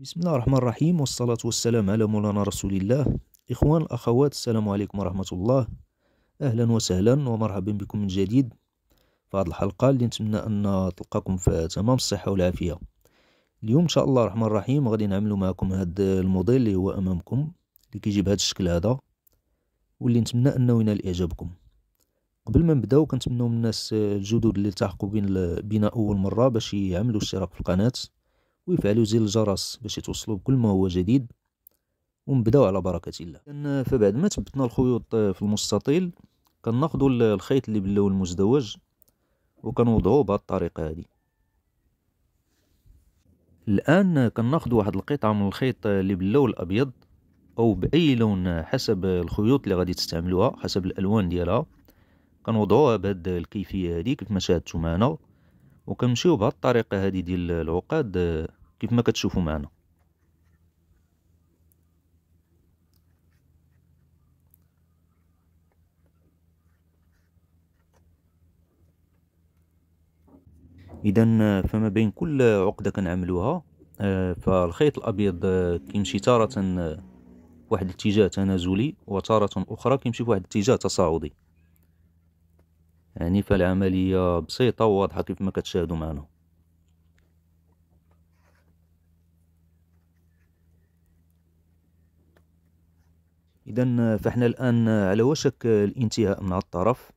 بسم الله الرحمن الرحيم والصلاة والسلام على مولانا رسول الله إخوان الأخوات السلام عليكم ورحمة الله أهلا وسهلا ومرحبا بكم من جديد في هذه الحلقة اللي نتمنى أن تلقاكم في تمام الصحة والعافية اليوم إن شاء الله الرحمن الرحيم غادي نعملو معكم هاد الموديل اللي هو أمامكم اللي كيجي بهذا الشكل هذا واللي نتمنى أنه ينال إعجابكم قبل ما نبداو كنتمنوا من الناس الجدد اللي التحقوا بنا اول مره باش يعملوا اشتراك في القناه ويفعلوا زي الجرس باش يتوصلوا بكل ما هو جديد ونبداو على بركه الله فبعد ما ثبتنا الخيوط آه، في المستطيل كناخذوا الخيط اللي باللون المزدوج وكنوضعوه بهذه الطريقه هذه الان كناخذوا واحد القطعه من الخيط آه، اللي باللون الابيض او باي لون آه، حسب الخيوط اللي غادي تستعملوها حسب الالوان ديالها كنوضعوها بهاد الكيفيه هذه كيف ما شاهدتوا معنا وكنمشيو بهاد الطريقه هذه ديال العقاد كيف ما كتشوفوا معنا اذا فما بين كل عقده كنعملوها آه، فالخيط الابيض آه، كيمشي تاره آه، واحد الاتجاه تنازلي وتاره اخرى كيمشي في واحد الاتجاه تصاعدي يعني فالعمليه بسيطه وواضحه كيف ما كتشاهدوا معنا اذا فاحنا الان على وشك الانتهاء من الطرف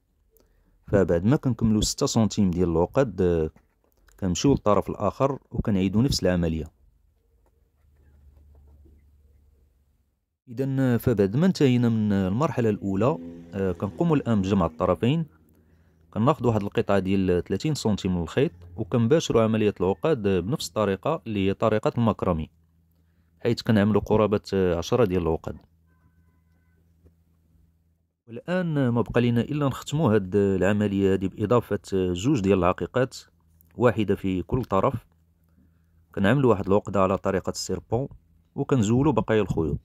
فبعد ما كنكملو ستة سنتيم ديال العقد كنمشيو للطرف الاخر وكنعيدو نفس العمليه اذا فبعد ما انتهينا من المرحله الاولى كنقوم الان بجمع الطرفين كناخذ واحد القطعه ديال 30 سنتيم من الخيط وكنباشروا عمليه العقد بنفس الطريقه اللي هي طريقه المكرمي حيث كنعملوا قرابه 10 ديال العقد والان ما بقى لنا الا نختمو هاد العمليه هادي باضافه زوج ديال العقيقات واحده في كل طرف كنعملو واحد العقده على طريقه السيربون وكنزولو بقايا الخيوط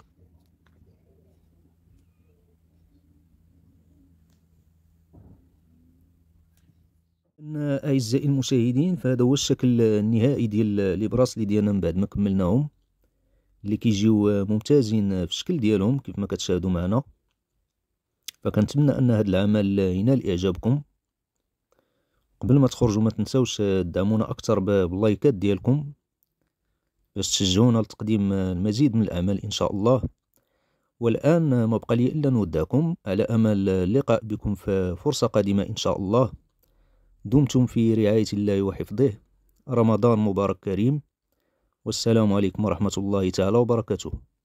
اعزائي المشاهدين فهذا هو الشكل النهائي ديال لي براسلي ديالنا من بعد ما كملناهم اللي كيجيو ممتازين في الشكل ديالهم كيف ما كتشاهدوا معنا فكنتمنى ان هذا العمل ينال اعجابكم قبل ما تخرجوا ما تنساوش تدعمونا اكثر باللايكات ديالكم باش تشجعونا لتقديم المزيد من الاعمال ان شاء الله والان ما بقى لي الا نودعكم على امل اللقاء بكم في فرصه قادمه ان شاء الله دمتم في رعايه الله وحفظه رمضان مبارك كريم والسلام عليكم ورحمه الله تعالى وبركاته